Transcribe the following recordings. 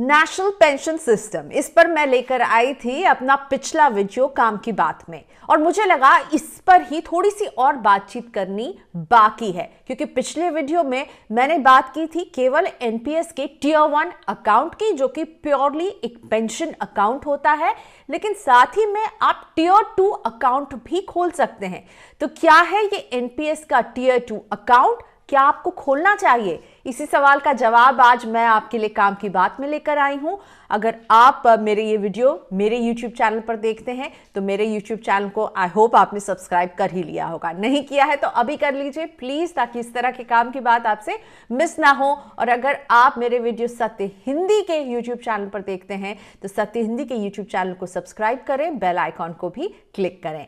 national pension system इस पर मैं लेकर आई थी अपना पिछला वीडियो काम की बात में और मुझे लगा इस पर ही थोड़ी सी और बातचीत करनी बाकी है क्योंकि पिछले वीडियो में मैंने बात की थी केवल एनपीएस के टीयर वन अकाउंट की जो कि प्योरली एक पेंशन अकाउंट होता है लेकिन साथ ही में आप टीयर टू अकाउंट भी खोल सकते हैं तो क्या है ये एनपीएस का टीयर टू अकाउंट क्या आपको खोलना चाहिए इसी सवाल का जवाब आज मैं आपके लिए काम की बात में लेकर आई हूं अगर आप मेरे ये वीडियो मेरे YouTube चैनल पर देखते हैं तो मेरे YouTube चैनल को आई होप आपने सब्सक्राइब कर ही लिया होगा नहीं किया है तो अभी कर लीजिए प्लीज़ ताकि इस तरह के काम की बात आपसे मिस ना हो और अगर आप मेरे वीडियो सत्य हिंदी के यूट्यूब चैनल पर देखते हैं तो सत्य हिंदी के यूट्यूब चैनल को सब्सक्राइब करें बेल आइकॉन को भी क्लिक करें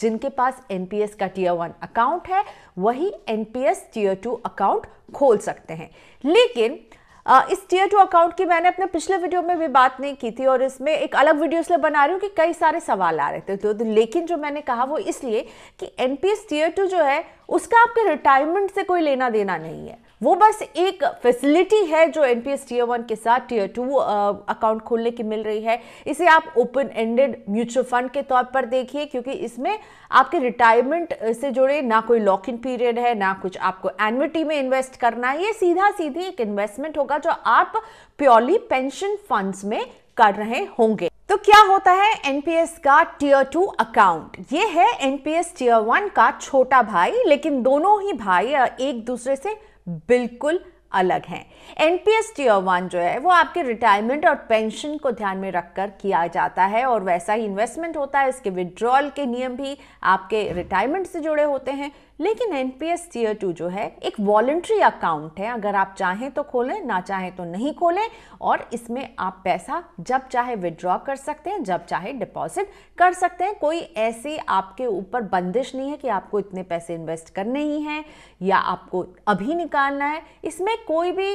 जिनके पास एनपीएस का टीयर वन अकाउंट है वही एनपीएस टीयर टू अकाउंट खोल सकते हैं लेकिन इस टीयर टू अकाउंट की मैंने अपने पिछले वीडियो में भी बात नहीं की थी और इसमें एक अलग वीडियो इसलिए बना रही हूँ कि कई सारे सवाल आ रहे थे तो, तो लेकिन जो मैंने कहा वो इसलिए कि एनपीएस टीयर टू जो है उसका आपके रिटायरमेंट से कोई लेना देना नहीं है वो बस एक फैसिलिटी है जो एनपीएस टीयर वन के साथ टीयर टू अकाउंट खोलने की मिल रही है इसे आप ओपन एंडेड म्यूचुअल फंड के तौर पर देखिए क्योंकि इसमें आपके रिटायरमेंट uh, से जुड़े ना कोई लॉक इन पीरियड है ना कुछ आपको एनविटी में इन्वेस्ट करना है ये सीधा सीधी एक इन्वेस्टमेंट होगा जो आप प्योरली पेंशन फंड्स में कर रहे होंगे तो क्या होता है एनपीएस का टीयर टू अकाउंट ये है एनपीएस टीयर वन का छोटा भाई लेकिन दोनों ही भाई uh, एक दूसरे से बिल्कुल अलग हैं एनपीएस टीयर वन जो है वो आपके रिटायरमेंट और पेंशन को ध्यान में रखकर किया जाता है और वैसा ही इन्वेस्टमेंट होता है इसके विड्रॉल के नियम भी आपके रिटायरमेंट से जुड़े होते हैं लेकिन N P S tier two जो है एक वॉल्ट्री अकाउंट है अगर आप चाहें तो खोलें ना चाहें तो नहीं खोलें और इसमें आप पैसा जब चाहे विड्रॉ कर सकते हैं जब चाहे डिपॉजिट कर सकते हैं कोई ऐसी आपके ऊपर बंदिश नहीं है कि आपको इतने पैसे इन्वेस्ट करने ही हैं या आपको अभी निकालना है इसमें कोई भी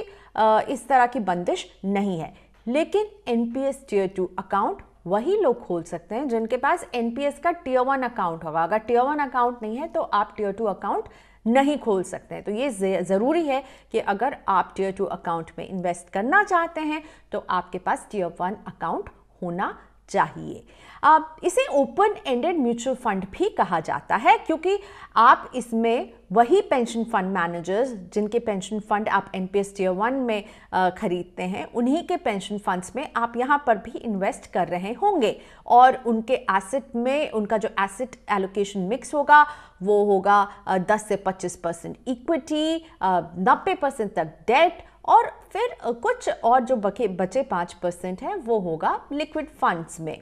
इस तरह की बंदिश नहीं है लेकिन N P S tier two account वही लोग खोल सकते हैं जिनके पास एनपीएस का टीयर वन अकाउंट होगा अगर टीयर वन अकाउंट नहीं है तो आप टीयर टू अकाउंट नहीं खोल सकते हैं तो ये ज़रूरी है कि अगर आप टीयर टू अकाउंट में इन्वेस्ट करना चाहते हैं तो आपके पास टीयर वन अकाउंट होना चाहिए आप इसे ओपन एंडेड म्यूचुअल फंड भी कहा जाता है क्योंकि आप इसमें वही पेंशन फंड मैनेजर्स जिनके पेंशन फंड आप N P S T one में ख़रीदते हैं उन्हीं के पेंशन फंड्स में आप यहाँ पर भी इन्वेस्ट कर रहे होंगे और उनके एसेट में उनका जो एसेट एलोकेशन मिक्स होगा वो होगा 10 से 25 परसेंट इक्विटी नब्बे परसेंट तक डेट और फिर कुछ और जो बके बचे पाँच परसेंट हैं वो होगा लिक्विड फंड्स में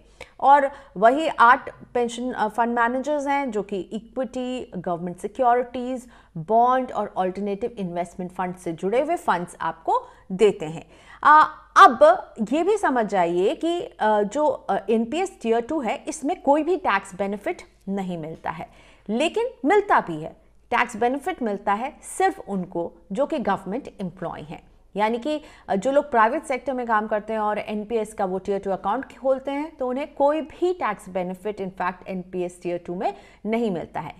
और वही आठ पेंशन फंड मैनेजर्स हैं जो कि इक्विटी गवर्नमेंट सिक्योरिटीज़ बॉन्ड और ऑल्टरनेटिव इन्वेस्टमेंट फंड से जुड़े हुए फंड्स आपको देते हैं आ, अब ये भी समझ जाइए कि जो N P S tier two है इसमें कोई भी टैक्स बेनिफिट नहीं मिलता है लेकिन मिलता भी है टैक्स बेनिफिट मिलता है सिर्फ उनको जो कि गवर्नमेंट एम्प्लॉय हैं यानी कि जो लोग प्राइवेट सेक्टर में काम करते हैं और एन का वो टीयर टू अकाउंट खोलते हैं तो उन्हें कोई भी tax benefit in fact N P tier two में नहीं मिलता है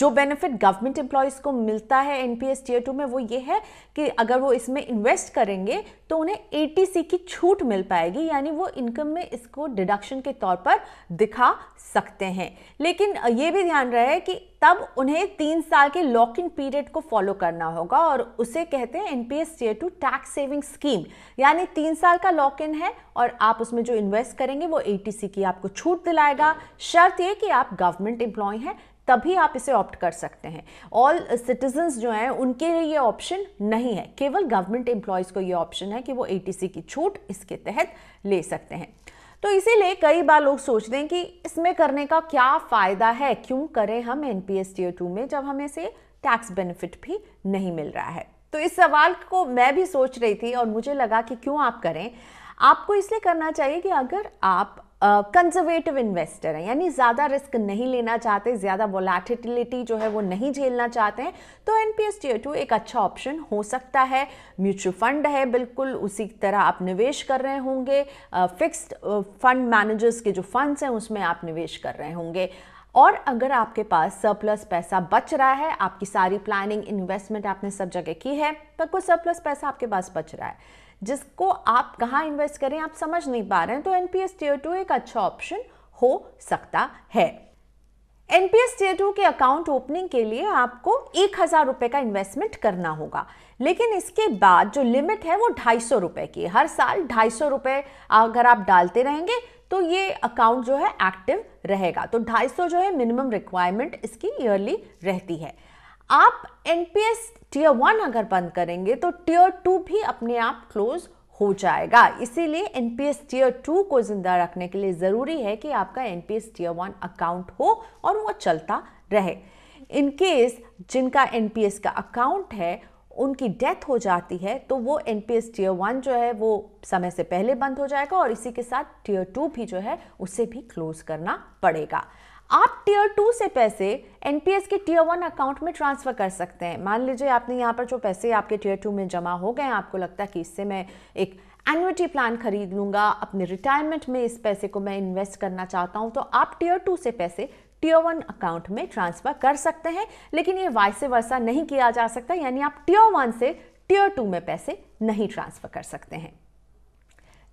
जो बेनिफिट गवर्नमेंट एम्प्लॉयज़ को मिलता है एनपीएस टीयर टू में वो ये है कि अगर वो इसमें इन्वेस्ट करेंगे तो उन्हें ए की छूट मिल पाएगी यानी वो इनकम में इसको डिडक्शन के तौर पर दिखा सकते हैं लेकिन ये भी ध्यान रहे कि तब उन्हें तीन साल के लॉक इन पीरियड को फॉलो करना होगा और उसे कहते हैं NPS tier two tax saving scheme यानी तीन साल का लॉक इन है और आप उसमें जो इन्वेस्ट करेंगे वो एटीसी की आपको छूट दिलाएगा शर्त ये कि आप गवर्नमेंट एम्प्लॉय हैं तभी आप इसे ऑप्ट कर सकते हैं ऑल सिटीजन्स जो हैं उनके लिए ये ऑप्शन नहीं है केवल गवर्नमेंट एम्प्लॉयज़ को ये ऑप्शन है कि वो ए की छूट इसके तहत ले सकते हैं तो इसीलिए कई बार लोग सोचते हैं कि इसमें करने का क्या फ़ायदा है क्यों करें हम N P S tier two में जब हमें से टैक्स बेनिफिट भी नहीं मिल रहा है तो इस सवाल को मैं भी सोच रही थी और मुझे लगा कि क्यों आप करें आपको इसलिए करना चाहिए कि अगर आप कंजर्वेटिव इन्वेस्टर हैं यानी ज़्यादा रिस्क नहीं लेना चाहते ज़्यादा वोलाटिलिटी जो है वो नहीं झेलना चाहते हैं तो N P S tier two एक अच्छा ऑप्शन हो सकता है म्यूचुअल फंड है बिल्कुल उसी तरह आप निवेश कर रहे होंगे फिक्स्ड फंड मैनेजर्स के जो फंड्स हैं उसमें आप निवेश कर रहे होंगे और अगर आपके पास सरप्लस पैसा बच रहा है आपकी सारी प्लानिंग इन्वेस्टमेंट आपने सब जगह की है पर तो कुछ सरप्लस पैसा आपके पास बच रहा है जिसको आप कहाँ इन्वेस्ट करें आप समझ नहीं पा रहे हैं तो एनपीएस टीयर टू एक अच्छा ऑप्शन हो सकता है एनपीएस टीयर टू के अकाउंट ओपनिंग के लिए आपको एक हज़ार रुपए का इन्वेस्टमेंट करना होगा लेकिन इसके बाद जो लिमिट है वो ढाई सौ रुपए की हर साल ढाई सौ रुपए अगर आप डालते रहेंगे तो ये अकाउंट जो है एक्टिव रहेगा तो ढाई सौ जो है मिनिमम रिक्वायरमेंट इसकी ईयरली रहती है आप एनपीएस टीयर वन अगर बंद करेंगे तो टीयर टू भी अपने आप क्लोज हो जाएगा इसीलिए एनपीएस टीयर टू को जिंदा रखने के लिए ज़रूरी है कि आपका एनपीएस टीयर वन अकाउंट हो और वो चलता रहे इनकेस जिनका एनपीएस का अकाउंट है उनकी डेथ हो जाती है तो वो N P S tier one जो है वो समय से पहले बंद हो जाएगा और इसी के साथ टीयर टू भी जो है उसे भी क्लोज करना पड़ेगा आप टीयर टू से पैसे एनपीएस के टीयर वन अकाउंट में ट्रांसफ़र कर सकते हैं मान लीजिए आपने यहाँ पर जो पैसे आपके टीयर टू में जमा हो गए आपको लगता है कि इससे मैं एक एनुटी प्लान खरीद लूँगा अपने रिटायरमेंट में इस पैसे को मैं इन्वेस्ट करना चाहता हूँ तो आप टीयर टू से पैसे टीयर वन अकाउंट में ट्रांसफ़र कर सकते हैं लेकिन ये वायसे वर्षा नहीं किया जा सकता यानी आप टीयर वन से टीयर टू में पैसे नहीं ट्रांसफ़र कर सकते हैं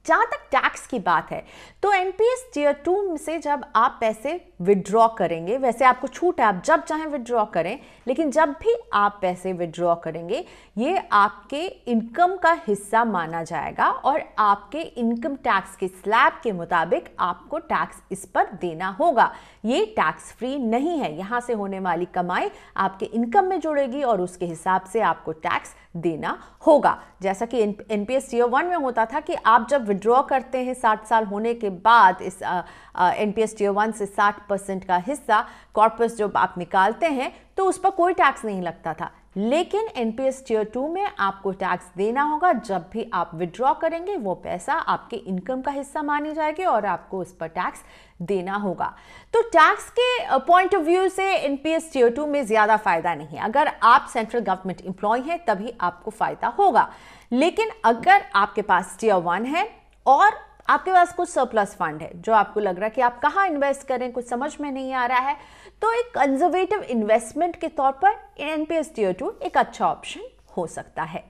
जहाँ तक टैक्स की बात है तो एनपीएस टीयर टू से जब आप पैसे विदड्रॉ करेंगे वैसे आपको छूट है आप जब चाहें विदड्रॉ करें लेकिन जब भी आप पैसे विदड्रॉ करेंगे ये आपके इनकम का हिस्सा माना जाएगा और आपके इनकम टैक्स के स्लैब के मुताबिक आपको टैक्स इस पर देना होगा ये टैक्स फ्री नहीं है यहां से होने वाली कमाई आपके इनकम में जुड़ेगी और उसके हिसाब से आपको टैक्स देना होगा जैसा कि N P S tier one में होता था कि आप जब विड्रॉ करते हैं साठ साल होने के बाद इस N P S tier one से साठ परसेंट का हिस्सा कॉर्पस जब आप निकालते हैं तो उस पर कोई टैक्स नहीं लगता था लेकिन एनपीएस टीयर टू में आपको टैक्स देना होगा जब भी आप विड्रॉ करेंगे वो पैसा आपके इनकम का हिस्सा मानी जाएगी और आपको उस पर टैक्स देना होगा तो टैक्स के पॉइंट ऑफ व्यू से एनपीएस टीयर टू में ज़्यादा फायदा नहीं है अगर आप सेंट्रल गवर्नमेंट इंप्लॉय हैं तभी आपको फायदा होगा लेकिन अगर आपके पास टीयर वन है और आपके पास कुछ सरप्लस फंड है जो आपको लग रहा है कि आप कहाँ इन्वेस्ट करें कुछ समझ में नहीं आ रहा है तो एक कंजर्वेटिव इन्वेस्टमेंट के तौर पर N P S tier two एक अच्छा ऑप्शन हो सकता है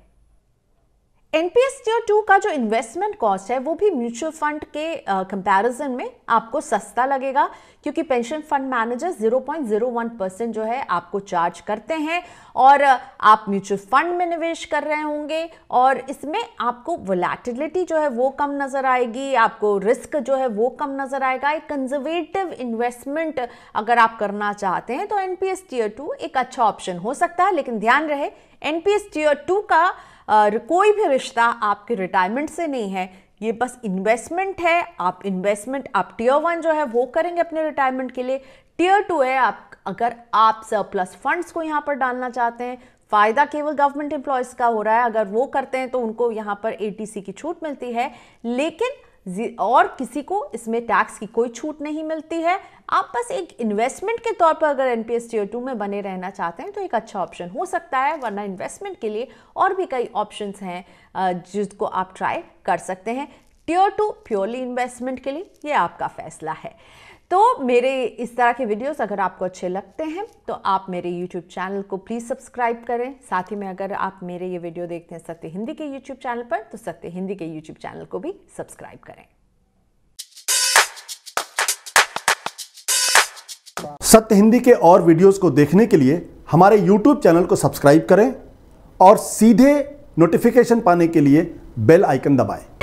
एनपीएस टीयर टू का जो इन्वेस्टमेंट कॉस्ट है वो भी म्यूचुअल फंड के कंपैरिजन uh, में आपको सस्ता लगेगा क्योंकि पेंशन फंड मैनेजर 0.01 परसेंट जो है आपको चार्ज करते हैं और uh, आप म्यूचुअल फंड में निवेश कर रहे होंगे और इसमें आपको वोलेटिलिटी जो है वो कम नज़र आएगी आपको रिस्क जो है वो कम नज़र आएगा एक कंजर्वेटिव इन्वेस्टमेंट अगर आप करना चाहते हैं तो एनपीएस टीयर टू एक अच्छा ऑप्शन हो सकता है लेकिन ध्यान रहे एनपीएस टीयर टू का कोई भी रिश्ता आपके रिटायरमेंट से नहीं है ये बस इन्वेस्टमेंट है आप इन्वेस्टमेंट आप टीयर वन जो है वो करेंगे अपने रिटायरमेंट के लिए टीयर टू है आप अगर आप सरप्लस फंड्स को यहाँ पर डालना चाहते हैं फ़ायदा केवल गवर्नमेंट एम्प्लॉयज़ का हो रहा है अगर वो करते हैं तो उनको यहाँ पर एटीसी की छूट मिलती है लेकिन और किसी को इसमें टैक्स की कोई छूट नहीं मिलती है आप बस एक इन्वेस्टमेंट के तौर पर अगर N P S tier two में बने रहना चाहते हैं तो एक अच्छा ऑप्शन हो सकता है वरना इन्वेस्टमेंट के लिए और भी कई ऑप्शंस हैं जिसको आप ट्राई कर सकते हैं टीयर टू प्योरली इन्वेस्टमेंट के लिए ये आपका फैसला है तो मेरे इस तरह के वीडियोस अगर आपको अच्छे लगते हैं तो आप मेरे यूट्यूब चैनल को प्लीज़ सब्सक्राइब करें साथ ही में अगर आप मेरे ये वीडियो देखते हैं सत्य हिंदी के यूट्यूब चैनल पर तो सत्य हिंदी के यूट्यूब चैनल को भी सब्सक्राइब करें सत्य हिंदी के और वीडियोस को देखने के लिए हमारे यूट्यूब चैनल को सब्सक्राइब करें और सीधे नोटिफिकेशन पाने के लिए बेल आइकन दबाएं